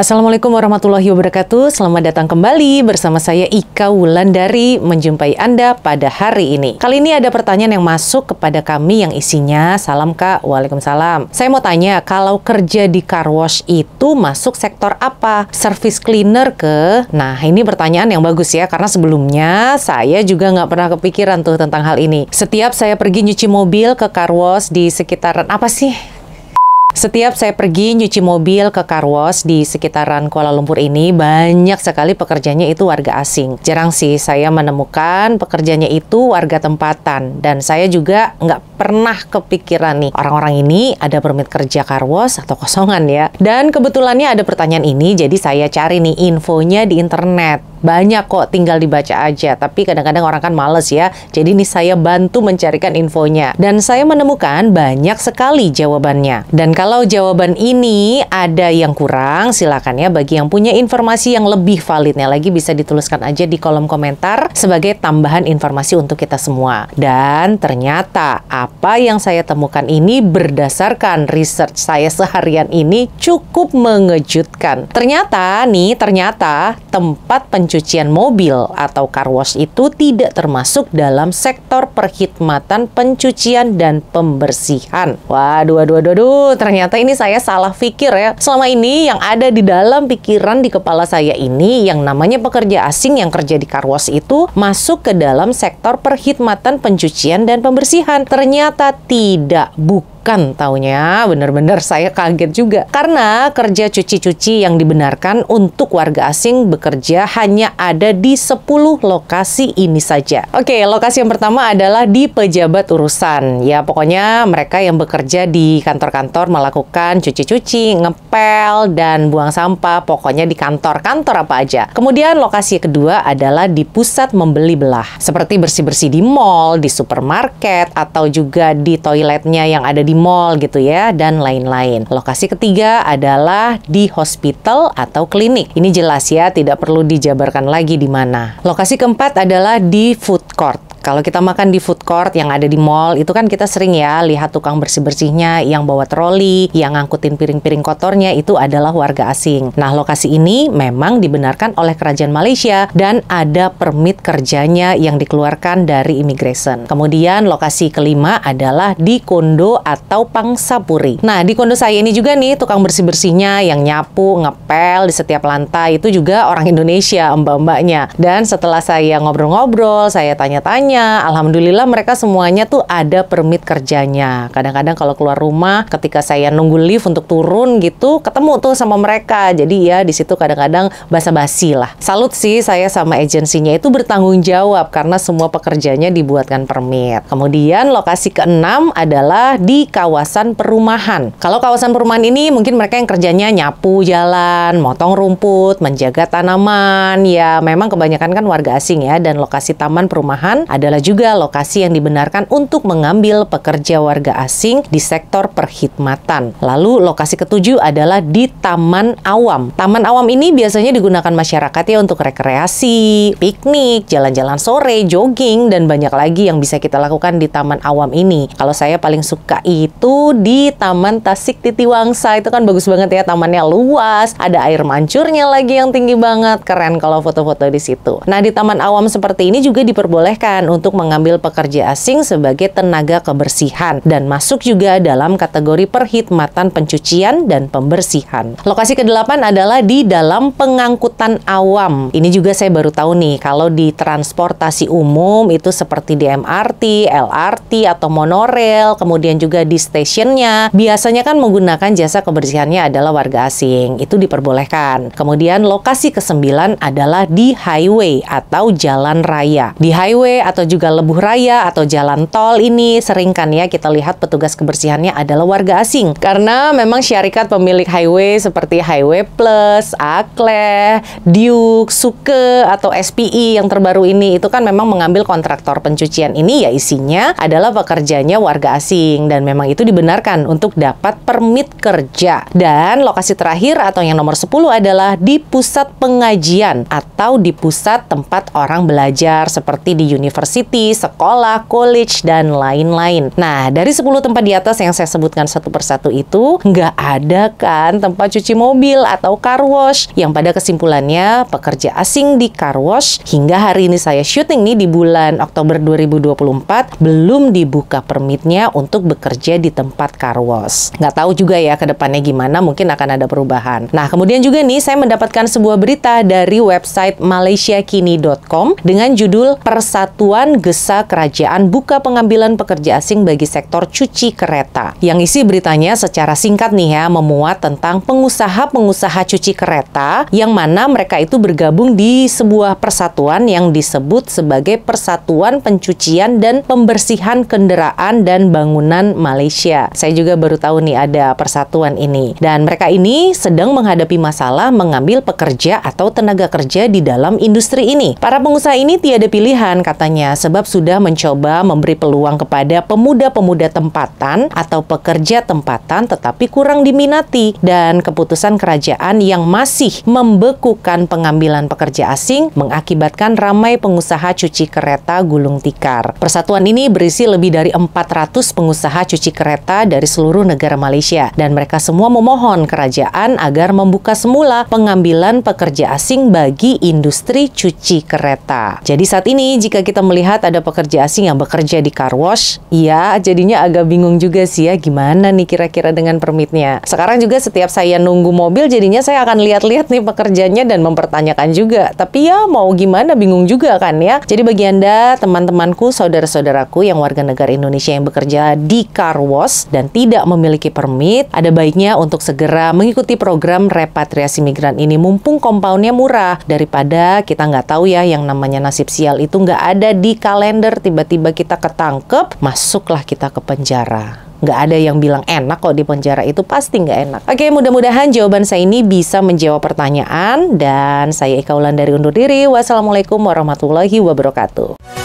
Assalamualaikum warahmatullahi wabarakatuh. Selamat datang kembali bersama saya Ika Wulandari menjumpai Anda pada hari ini. Kali ini ada pertanyaan yang masuk kepada kami yang isinya salam Kak, Waalaikumsalam. Saya mau tanya kalau kerja di car wash itu masuk sektor apa? Service cleaner ke? Nah, ini pertanyaan yang bagus ya karena sebelumnya saya juga nggak pernah kepikiran tuh tentang hal ini. Setiap saya pergi nyuci mobil ke car wash di sekitaran apa sih? Setiap saya pergi nyuci mobil ke car wash di sekitaran Kuala Lumpur ini, banyak sekali pekerjanya itu warga asing. Jarang sih saya menemukan pekerjanya itu warga tempatan. Dan saya juga nggak pernah kepikiran nih orang-orang ini ada permit kerja karwos atau kosongan ya. Dan kebetulannya ada pertanyaan ini jadi saya cari nih infonya di internet. Banyak kok tinggal dibaca aja tapi kadang-kadang orang kan males ya. Jadi nih saya bantu mencarikan infonya dan saya menemukan banyak sekali jawabannya. Dan kalau jawaban ini ada yang kurang silakan ya bagi yang punya informasi yang lebih validnya lagi bisa dituliskan aja di kolom komentar sebagai tambahan informasi untuk kita semua. Dan ternyata apa apa yang saya temukan ini berdasarkan research saya seharian ini cukup mengejutkan. Ternyata nih, ternyata tempat pencucian mobil atau car wash itu tidak termasuk dalam sektor perkhidmatan pencucian dan pembersihan. Waduh, waduh, waduh, waduh, ternyata ini saya salah pikir ya. Selama ini yang ada di dalam pikiran di kepala saya ini yang namanya pekerja asing yang kerja di car wash itu masuk ke dalam sektor perkhidmatan pencucian dan pembersihan. Ternyata Ternyata tidak, bukan taunya. Benar-benar saya kaget juga. Karena kerja cuci-cuci yang dibenarkan untuk warga asing bekerja hanya ada di 10 lokasi ini saja. Oke, lokasi yang pertama adalah di pejabat urusan. Ya, pokoknya mereka yang bekerja di kantor-kantor melakukan cuci-cuci, ngepel, dan buang sampah. Pokoknya di kantor-kantor apa aja. Kemudian lokasi kedua adalah di pusat membeli belah. Seperti bersih-bersih di mall, di supermarket, atau juga juga di toiletnya yang ada di mall gitu ya, dan lain-lain. Lokasi ketiga adalah di hospital atau klinik. Ini jelas ya, tidak perlu dijabarkan lagi di mana. Lokasi keempat adalah di food court. Kalau kita makan di food court yang ada di mall itu kan kita sering ya lihat tukang bersih-bersihnya yang bawa troli, yang ngangkutin piring-piring kotornya itu adalah warga asing. Nah, lokasi ini memang dibenarkan oleh kerajaan Malaysia dan ada permit kerjanya yang dikeluarkan dari immigration. Kemudian lokasi kelima adalah di kondo atau pangsapuri. Nah, di kondo saya ini juga nih tukang bersih-bersihnya yang nyapu, ngepel di setiap lantai itu juga orang Indonesia mbak-mbaknya. Dan setelah saya ngobrol-ngobrol, saya tanya-tanya kerjanya. Alhamdulillah mereka semuanya tuh ada permit kerjanya. Kadang-kadang kalau keluar rumah, ketika saya nunggu lift untuk turun gitu, ketemu tuh sama mereka. Jadi ya di situ kadang-kadang basa-basi lah. Salut sih saya sama agensinya itu bertanggung jawab karena semua pekerjanya dibuatkan permit. Kemudian lokasi keenam adalah di kawasan perumahan. Kalau kawasan perumahan ini mungkin mereka yang kerjanya nyapu jalan, motong rumput, menjaga tanaman. Ya memang kebanyakan kan warga asing ya dan lokasi taman perumahan adalah juga lokasi yang dibenarkan untuk mengambil pekerja warga asing di sektor perkhidmatan. Lalu lokasi ketujuh adalah di Taman Awam. Taman Awam ini biasanya digunakan masyarakat ya untuk rekreasi, piknik, jalan-jalan sore, jogging, dan banyak lagi yang bisa kita lakukan di Taman Awam ini. Kalau saya paling suka itu di Taman Tasik Titiwangsa. Itu kan bagus banget ya, tamannya luas, ada air mancurnya lagi yang tinggi banget. Keren kalau foto-foto di situ. Nah, di Taman Awam seperti ini juga diperbolehkan untuk mengambil pekerja asing sebagai tenaga kebersihan dan masuk juga dalam kategori perkhidmatan pencucian dan pembersihan. Lokasi ke-8 adalah di dalam pengangkutan awam. Ini juga saya baru tahu nih kalau di transportasi umum itu seperti di MRT, LRT atau monorel, kemudian juga di stasiunnya biasanya kan menggunakan jasa kebersihannya adalah warga asing. Itu diperbolehkan. Kemudian lokasi ke-9 adalah di highway atau jalan raya. Di highway atau atau juga lebuh raya atau jalan tol ini sering kan ya kita lihat petugas kebersihannya adalah warga asing. Karena memang syarikat pemilik highway seperti Highway Plus, Akle, Duke, Suke atau SPI e yang terbaru ini itu kan memang mengambil kontraktor pencucian ini ya isinya adalah pekerjanya warga asing dan memang itu dibenarkan untuk dapat permit kerja. Dan lokasi terakhir atau yang nomor 10 adalah di pusat pengajian atau di pusat tempat orang belajar seperti di universitas university, sekolah, college, dan lain-lain. Nah, dari 10 tempat di atas yang saya sebutkan satu persatu itu, nggak ada kan tempat cuci mobil atau car wash, yang pada kesimpulannya pekerja asing di car wash hingga hari ini saya syuting nih di bulan Oktober 2024 belum dibuka permitnya untuk bekerja di tempat car wash. Nggak tahu juga ya ke depannya gimana, mungkin akan ada perubahan. Nah, kemudian juga nih saya mendapatkan sebuah berita dari website malaysiakini.com dengan judul Persatuan Dewan Gesa Kerajaan buka pengambilan pekerja asing bagi sektor cuci kereta. Yang isi beritanya secara singkat nih ya, memuat tentang pengusaha-pengusaha cuci kereta yang mana mereka itu bergabung di sebuah persatuan yang disebut sebagai Persatuan Pencucian dan Pembersihan Kendaraan dan Bangunan Malaysia. Saya juga baru tahu nih ada persatuan ini. Dan mereka ini sedang menghadapi masalah mengambil pekerja atau tenaga kerja di dalam industri ini. Para pengusaha ini tiada pilihan katanya sebenarnya sebab sudah mencoba memberi peluang kepada pemuda-pemuda tempatan atau pekerja tempatan tetapi kurang diminati dan keputusan kerajaan yang masih membekukan pengambilan pekerja asing mengakibatkan ramai pengusaha cuci kereta gulung tikar. Persatuan ini berisi lebih dari 400 pengusaha cuci kereta dari seluruh negara Malaysia dan mereka semua memohon kerajaan agar membuka semula pengambilan pekerja asing bagi industri cuci kereta. Jadi saat ini jika kita melihat ada pekerja asing yang bekerja di car wash, ya jadinya agak bingung juga sih ya gimana nih kira-kira dengan permitnya. Sekarang juga setiap saya nunggu mobil jadinya saya akan lihat-lihat nih pekerjanya dan mempertanyakan juga. Tapi ya mau gimana bingung juga kan ya. Jadi bagi Anda, teman-temanku, saudara-saudaraku yang warga negara Indonesia yang bekerja di car wash dan tidak memiliki permit, ada baiknya untuk segera mengikuti program repatriasi migran ini mumpung kompaunnya murah daripada kita nggak tahu ya yang namanya nasib sial itu nggak ada di kalender tiba-tiba kita ketangkep, masuklah kita ke penjara nggak ada yang bilang enak kok di penjara itu pasti nggak enak. Oke, mudah-mudahan jawaban saya ini bisa menjawab pertanyaan dan saya Ika Ulan dari undur diri. Wassalamualaikum warahmatullahi wabarakatuh.